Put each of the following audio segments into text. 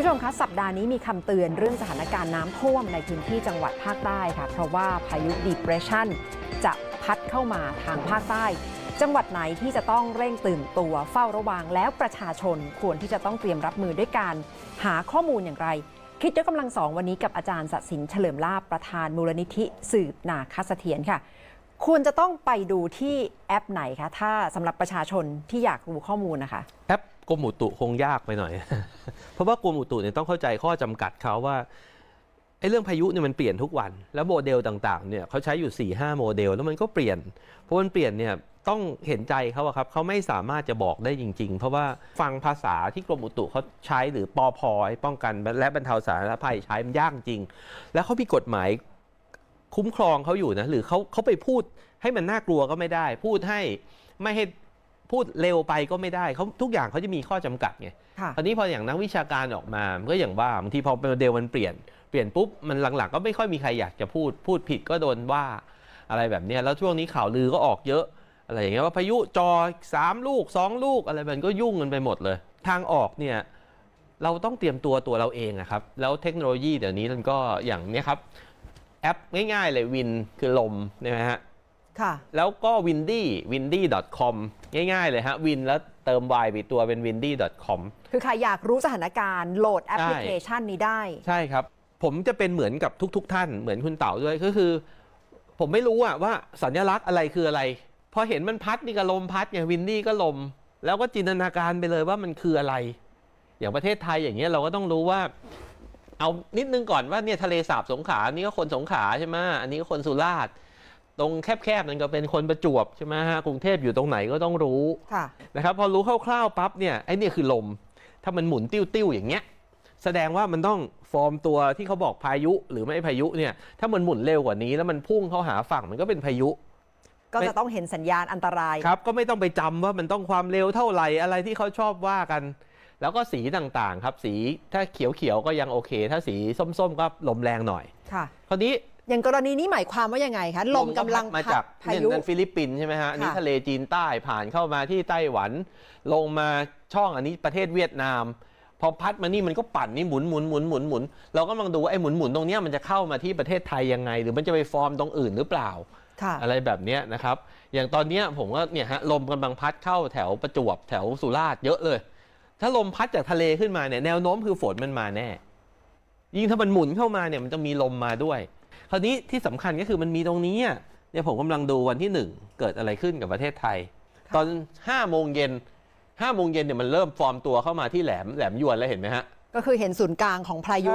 ผู้ชมคะ สัปดาห์นี้มีคำเตือนเรื่องสถานการณ์น้ำท่วมในพื้นที่จังหวัดภาคใต้ค่ะ เพราะว่าพายุดีเพรสชันจะพัดเข้ามาทางภาคใต้ จังหวัดไหนที่จะต้องเร่งตื่นตัวเฝ้าระวังแล้วประชาชนควรที่จะต้องเตรียมรับมือด้วยการหาข้อมูลอย่างไร คิดจะยกำลังสองวันนี้กับ อาจารย์สัสินเฉลิมลาบประธานมูลนิธิสืบนาคสเียรค่ะควรจะต้องไปดูที่แอปไหนคะถ้าสำหรับประชาชนที่อยากรู้ข้อมูลนะคะแอปกรมอุตุคงยากไปหน่อย เพราะว่ากรมอุตุเนี่ยต้องเข้าใจข้อจำกัดเขาว่าไอ้เรื่องพายุเนี่ยมันเปลี่ยนทุกวัน แล้วโมเดลต่างๆเนี่ยเขาใช้อยู่4ี่ห้าโมเดล แล้วมันก็เปลี่ยน เพราะมันเปลี่ยนเนี่ยต้องเห็นใจเขาครับเขาไม่สามารถจะบอกได้จริงๆ เพราะว่าฟังภาษาที่กรมอุตุเขาใช้หรือปอพอป้องกันและบรรเทาสาธารณภัยใช้มันยากจริง แล้วเขามีกฎหมายคุ้มครองเขาอยู่นะหรือเขาเขาไปพูดให้มันน่ากลัวก็ไม่ได้ พูดให้ไม่ให้พูดเร็วไปก็ไม่ได้เขาทุกอย่างเขาจะมีข้อจำกัดไงตอนนี้พออย่างนักวิชาการออกมาก็อย่างว่าบางทีพอโมเดลมันเปลี่ยน เปลี่ยนปุ๊บมันหลังๆก็ไม่ค่อยมีใครอยากจะพูดพูดผิดก็โดนว่าอะไรแบบนี้แล้วช่วงนี้ข่าวลือก็ออกเยอะอะไรอย่างเงี้ยว่าพายุจอ 3 ลูก 2 ลูกอะไรมันก็ยุ่งกันไปหมดเลย ทางออกเนี่ยเราต้องเตรียมตัวตัวเราเองนะครับแล้วเทคโนโลยีเดี๋ยวนี้มันก็อย่างนี้ครับแอปง่ายๆ เลยวินคือลมใช่ไหมฮะแล้วก็ windy windy com ง่ายๆเลยฮะวินแล้วเติม y ไปตัวเป็น windy com คือใครอยากรู้สถานการณ์โหลดแอปพลิเคชันนี้ได้ ใช่ครับผมจะเป็นเหมือนกับทุก ๆทท่าน เหมือนคุณเต๋าด้วยก็คือผมไม่รู้อะว่าสัญลักษณ์อะไรคืออะไรพอเห็นมันพัดนี่ก็ลมพัดอย่างวินดี้ก็ลม แล้วก็จินตนาการไปเลยว่ามันคืออะไร อย่างประเทศไทยอย่างเงี้ยเราก็ต้องรู้ว่า เอานิดนึงก่อนว่าเนี่ยทะเลสาบสงขลานี่ก็คนสงขลาใช่ไหมอันนี้ก็คนสุราษฎร์ตรงแคบๆนั่นก็เป็นคนประจวบใช่ไหมฮะกรุงเทพอยู่ตรงไหนก็ต้องรู้นะครับพอรู้คร่าวๆปั๊บเนี่ยไอ้นี่คือลม ถ้ามันหมุนติ้วๆอย่างเงี้ย แสดงว่ามันต้องฟอร์มตัวที่เขาบอกพายุหรือไม่พายุเนี่ยถ้ามันหมุนเร็วกว่านี้แล้วมันพุ่งเข้าหาฝั่งมันก็เป็นพายุ ก็จะต้องเห็นสัญญาณอันตรายครับก็ไม่ต้องไปจำว่ามันต้องความเร็วเท่าไหร่อะไรที่เขาชอบว่ากัน แล้วก็สีต่างๆครับ สีถ้าเขียวๆก็ยังโอเคถ้าสีส้มๆก็ลมแรงหน่อยค่ะคราวนี้อย่างกรณีนี้หมาย ความว่ายังไงคะลมกำลังมาจากพายุฟิลิปปินส์ใช่ไหมฮะนี่ทะเลจีนใต้ ผ่านเข้ามาที่ไต้หวัน ลงมาช่องอันนี้ประเทศเวียดนาม พอพัดมานี่มันก็ปั่นนี่หมุนหมุนหมุนหมุนหมุนเราก็มองดูว่าไอ้หมุนหมุนตรงนี้มันจะเข้ามาที่ประเทศไทยยังไง หรือมันจะไปฟอร์มตรงอื่นหรือเปล่าอะไรแบบนี้นะครับ อย่างตอนนี้ผมก็เนี่ยฮะลมกำลังพัดเข้าแถวประจวบแถวสุราษฎร์เยอะเลย ถ้าลมพัดจากทะเลขึ้นมาเนี่ยแนวโน้มคือฝนมันมาแน่ยิ่งถ้ามันหมุนเข้ามาเนี่ย มันจะมีลมมาด้วยคราวนี้ที่สำคัญก็คือมันมีตรงนี้เนี่ยผมกำลังดูวันที่ 1 เกิดอะไรขึ้นกับประเทศไทย ตอน 5 โมงเย็น5โมงเย็นเนี่ยมันเริ่มฟอร์มตัวเข้ามาที่แหลมแหลมยวนแล้วเห็นไหมฮะ ก็คือเห็นศูนย์กลางของพายุ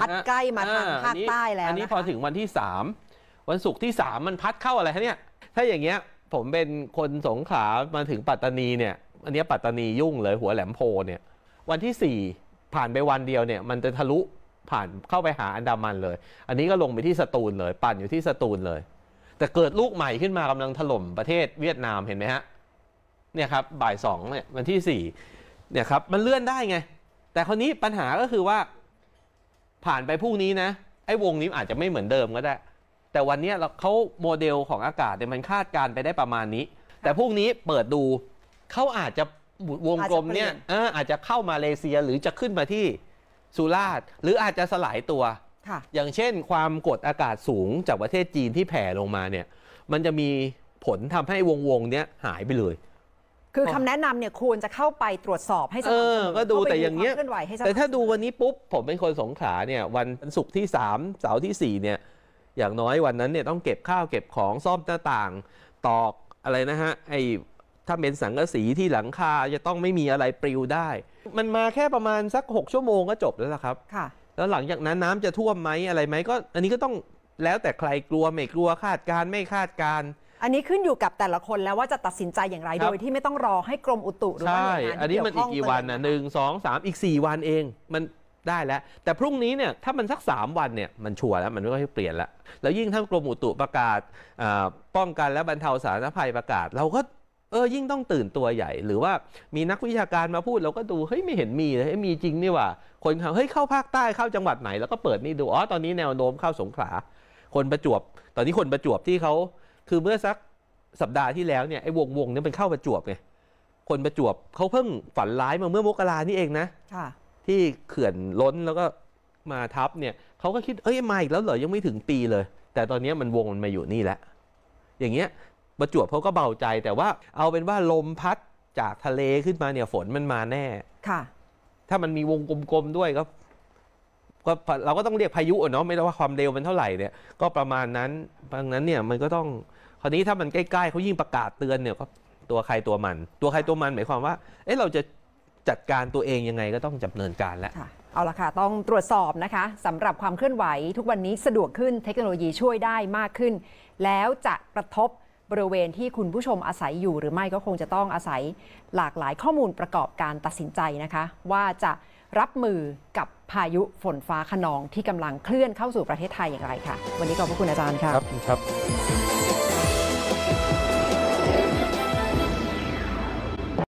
พัดใกล้มาทางภาคใต้แล้ว อันนี้พอถึงวันที่ 3 วันศุกร์ที่ 3 มันพัดเข้าอะไรฮะเนี่ย ถ้าอย่างเงี้ยผมเป็นคนสงขามาถึงปัตตานีเนี่ยอันนี้ปัตตานียุ่งเลยหัวแหลมโพเนี่ยวันที่ 4 ผ่านไปวันเดียวเนี่ยมันจะทะลุผ่านเข้าไปหาอันดามันเลย อันนี้ก็ลงไปที่สตูลเลย ปั่นอยู่ที่สตูลเลย แต่เกิดลูกใหม่ขึ้นมากำลังถล่มประเทศเวียดนามเห็นไหมฮะ เนี่ยครับบ่ายสองเนี่ยวันที่สี่เนี่ยครับมันเลื่อนได้ไง แต่คนนี้ปัญหาก็คือว่าผ่านไปพรุ่งนี้นะไอ้วงนี้อาจจะไม่เหมือนเดิมก็ได้ แต่วันนี้เราเขาโมเดลของอากาศเนี่ยมันคาดการไปได้ประมาณนี้ แต่พรุ่งนี้เปิดดูเขาอาจจะวงกลมเนี่ยอาจจะเข้ามาเลเซียหรือจะขึ้นมาที่สุราษฎร์หรืออาจจะสลายตัว อย่างเช่นความกดอากาศสูงจากประเทศจีนที่แผ่ลงมาเนี่ย มันจะมีผลทำให้วงวงเนี้ยหายไปเลย คือคำแนะนำเนี่ยควรจะเข้าไปตรวจสอบให้สมอำเก็ดูแต่อย่างเงี้ย แต่ถ้าดูวันนี้ปุ๊บผมเป็นคนสงขาเนี่ย วันศุกร์ที่สามเสาร์ที่สี่เนี่ย อย่างน้อยวันนั้นเนี่ยต้องเก็บข้าวเก็บของซ่อมหน้าต่าง ตอกอะไรนะฮะไอถ้าเป็นสังกะสีที่หลังคาจะต้องไม่มีอะไรปลิวได้ มันมาแค่ประมาณสัก 6 ชั่วโมงก็จบแล้วล่ะครับ ค่ะ แล้วหลังจากนั้นน้ำจะท่วมไหมอะไรไหมก็ อันนี้ก็ต้องแล้วแต่ใครกลัวไม่กลัวคาดการไม่คาดการอันนี้ขึ้นอยู่กับแต่ละคนแล้วว่าจะตัดสินใจอย่างไรโดยที่ไม่ต้องรอให้กรมอุตุหรือว่าหน่อันนี้มันอีกกี่วันนะหนึ่งสองสามอีก 4 วันเอง มันได้แล้ว แต่พรุ่งนี้เนี่ยถ้ามันสัก 3 วันเนี่ยมันชัวร์แล้วมันไม่ค่อยเปลี่ยนละแล้วยิ่งถ้ากรมอุตุประกาศป้องกันและบรรเทาสาธารณภัยประกาศเราก็เออ ยิ่งต้องตื่นตัวใหญ่ หรือว่ามีนักวิชาการมาพูดเราก็ดู เฮ้ย ไม่เห็นมีเลยมีจริงนี่ว่า คนเขาเฮ้ย เข้าภาคใต้เข้าจังหวัดไหน แล้วก็เปิดนี่ดู อ๋อ ตอนนี้แนวโน้มเข้าสงขลา คนประจวบ ตอนนี้คนประจวบที่เขา คือเมื่อสักสัปดาห์ที่แล้วเนี่ย ไอ้วงวงนี่เป็นเข้าประจวบไง คนประจวบเขาเพิ่งฝันร้ายมาเมื่อมกรานี่เองนะ ค่ะ ที่เขื่อนล้นแล้วก็มาทับเนี่ย เขาก็คิดเอ้ย มาอีกแล้วเหรอ ยังไม่ถึงปีเลย แต่ตอนนี้มันวงมันมาอยู่นี่แล้วอย่างเงี้ยประจวบเขาก็เบาใจแต่ว่าเอาเป็นว่าลมพัดจากทะเลขึ้นมาเนี่ยฝนมันมาแน่ ค่ะ ถ้ามันมีวงกลมๆ ด้วยก็ก็เราก็ต้องเรียกพายุเนาะไม่้ว่าความเร็วมันเท่าไหร่เนี่ยก็ประมาณนั้นดังนั้นเนี่ยมันก็ต้อง คราวนี้ถ้ามันใกล้ๆเขายิ่งประกาศเตือนเนี่ยก็ตัวใครตัวมัน ตัวใครตัวมันหมายความว่า เอ๊ะเราจะจัดการตัวเองยังไงก็ต้องดำเนินการ แล้วเอาละค่ะต้องตรวจสอบนะคะสำหรับความเคลื่อนไหว ทุกวันนี้สะดวกขึ้นเทคโนโลยีช่วยได้มากขึ้น แล้วจะกระทบบริเวณที่คุณผู้ชมอาศัยอยู่ หรือไม่ก็คงจะต้องอาศัยหลากหลายข้อมูลประกอบการตัดสินใจนะคะ ว่าจะรับมือกับพายุฝนฟ้าขนองที่กำลังเคลื่อนเข้าสู่ประเทศไทยอย่างไรคะ่ะ วันนี้ขอบพระคุณอาจารย์ค่ะครับ ครับ